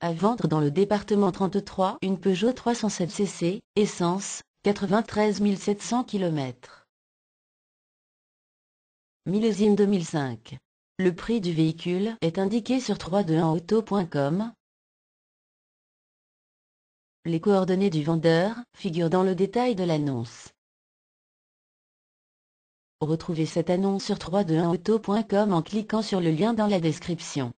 À vendre dans le département 33 une Peugeot 307 cc, essence, 93 700 km. Millésime 2005. Le prix du véhicule est indiqué sur 321auto.com. Les coordonnées du vendeur figurent dans le détail de l'annonce. Retrouvez cette annonce sur 321auto.com en cliquant sur le lien dans la description.